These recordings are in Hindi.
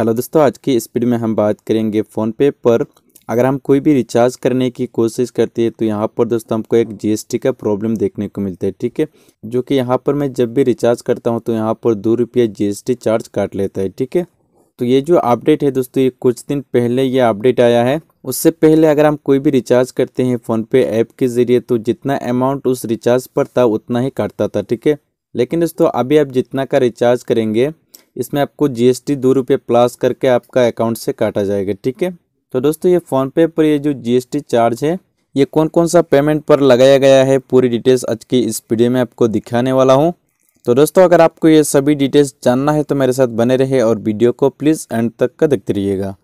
हेलो दोस्तों आज की स्पीड में हम बात करेंगे फ़ोनपे पर अगर हम कोई भी रिचार्ज करने की कोशिश करते हैं तो यहाँ पर दोस्तों हमको एक जीएसटी का प्रॉब्लम देखने को मिलता है ठीक है जो कि यहाँ पर मैं जब भी रिचार्ज करता हूँ तो यहाँ पर दो रुपये जी चार्ज काट लेता है ठीक है तो ये जो अपडेट है दोस्तों ये कुछ दिन पहले ये अपडेट आया है उससे पहले अगर हम कोई भी रिचार्ज करते हैं फ़ोनपे ऐप के ज़रिए तो जितना अमाउंट उस रिचार्ज पर था उतना ही काटता था ठीक है लेकिन दोस्तों अभी आप जितना का रिचार्ज करेंगे इसमें आपको जीएसटी दो रुपये प्लस करके आपका अकाउंट से काटा जाएगा ठीक है तो दोस्तों ये फ़ोनपे पर ये जो जीएसटी चार्ज है ये कौन कौन सा पेमेंट पर लगाया गया है पूरी डिटेल्स आज की इस वीडियो में आपको दिखाने वाला हूँ तो दोस्तों अगर आपको ये सभी डिटेल्स जानना है तो मेरे साथ बने रहे और वीडियो को प्लीज़ एंड तक का देखते रहिएगा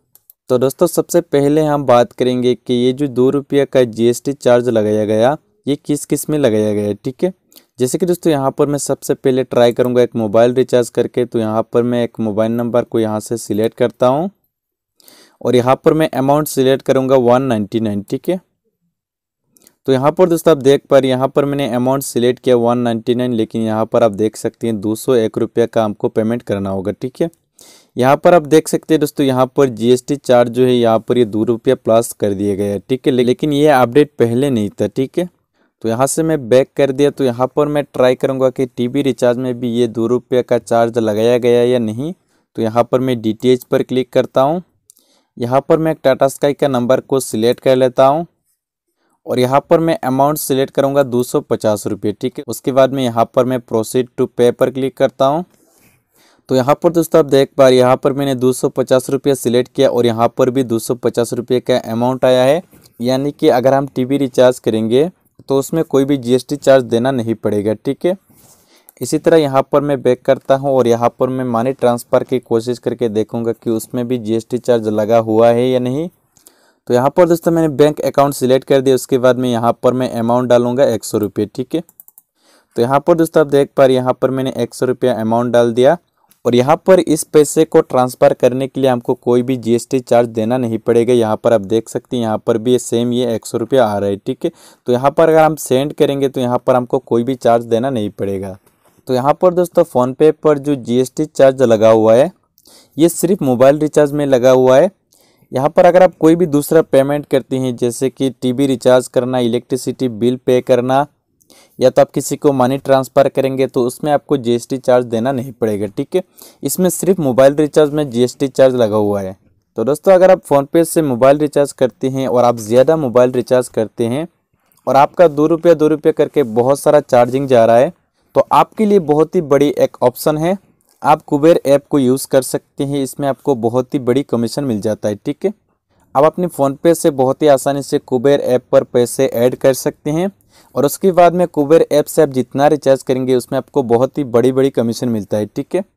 तो दोस्तों सबसे पहले हम बात करेंगे कि ये जो दो रुपये का जीएसटी चार्ज लगाया गया ये किस किस में लगाया गया ठीक है जैसे कि दोस्तों यहाँ पर मैं सबसे पहले ट्राई करूँगा एक मोबाइल रिचार्ज करके तो यहाँ पर मैं एक मोबाइल नंबर को यहाँ से सिलेक्ट करता हूँ और यहाँ पर मैं अमाउंट सिलेक्ट करूँगा वन नाइन्टी नाइन ठीक है तो यहाँ पर दोस्तों आप देख पा रहे यहाँ पर मैंने अमाउंट सिलेक्ट किया वन नाइन्टी नाइन लेकिन यहाँ पर आप देख सकते हैं दो सौ एक रुपया का आपको पेमेंट करना होगा ठीक है यहाँ पर आप देख सकते हैं दोस्तों यहाँ पर जीएसटी चार्ज जो है यहाँ पर ये यह दो रुपया प्लस कर दिया गया है ठीक है लेकिन ये अपडेट पहले नहीं था ठीक है तो यहाँ से मैं बैक कर दिया तो यहाँ पर मैं ट्राई करूँगा कि टीवी रिचार्ज में भी ये दो रुपये का चार्ज लगाया गया या नहीं तो यहाँ पर मैं डी पर क्लिक करता हूँ यहाँ पर मैं टाटा स्काई का नंबर को सिलेक्ट कर लेता हूँ और यहाँ पर मैं अमाउंट सिलेक्ट करूँगा दो सौ पचास रुपये ठीक है उसके बाद में यहाँ पर मैं प्रोसीड टू पे पर क्लिक करता हूँ तो यहाँ पर दोस्तों आप देख पा रहे यहाँ पर मैंने दो सौ पचास रुपये सिलेक्ट किया और यहाँ पर भी दो सौ पचास रुपये का अमाउंट आया है यानी कि अगर हम टीवी रिचार्ज करेंगे तो उसमें कोई भी जीएसटी चार्ज देना नहीं पड़ेगा ठीक है इसी तरह यहाँ पर मैं बैक करता हूँ और यहाँ पर मैं मनी ट्रांसफ़र की कोशिश करके देखूँगा कि उसमें भी जीएसटी चार्ज लगा हुआ है या नहीं तो यहाँ पर दोस्तों मैंने बैंक अकाउंट सिलेक्ट कर दिया उसके बाद में यहाँ पर मैं अमाउंट डालूंगा एक सौ रुपये ठीक है तो यहाँ पर दोस्तों आप देख पा रहे यहाँ पर मैंने एक सौ रुपया अमाउंट डाल दिया और यहाँ पर इस पैसे को ट्रांसफ़र करने के लिए हमको कोई भी जीएसटी चार्ज देना नहीं पड़ेगा यहाँ पर आप देख सकते हैं यहाँ पर भी सेम ये एक सौ रुपया आ रहा है ठीक है तो यहाँ पर अगर हम सेंड करेंगे तो यहाँ पर हमको कोई भी चार्ज देना नहीं पड़ेगा तो यहाँ पर दोस्तों फ़ोनपे पर जो जी चार्ज लगा हुआ है ये सिर्फ मोबाइल रिचार्ज में लगा हुआ है यहाँ पर अगर आप कोई भी दूसरा पेमेंट करते हैं जैसे कि टी रिचार्ज करना इलेक्ट्रिसिटी बिल पे करना या तो आप किसी को मनी ट्रांसफ़र करेंगे तो उसमें आपको जीएसटी चार्ज देना नहीं पड़ेगा ठीक है इसमें सिर्फ मोबाइल रिचार्ज में जीएसटी चार्ज लगा हुआ है तो दोस्तों अगर आप फ़ोनपे से मोबाइल रिचार्ज करते हैं और आप ज़्यादा मोबाइल रिचार्ज करते हैं और आपका दो रुपये दो रुपये करके बहुत सारा चार्जिंग जा रहा है तो आपके लिए बहुत ही बड़ी एक ऑप्शन है आप कुबेर ऐप को यूज़ कर सकते हैं इसमें आपको बहुत ही बड़ी कमीशन मिल जाता है ठीक है आप अपने फ़ोनपे से बहुत ही आसानी से कुबेर ऐप पर पैसे ऐड कर सकते हैं और उसके बाद में कुबेर ऐप से आप जितना रिचार्ज करेंगे उसमें आपको बहुत ही बड़ी बड़ी कमीशन मिलता है ठीक है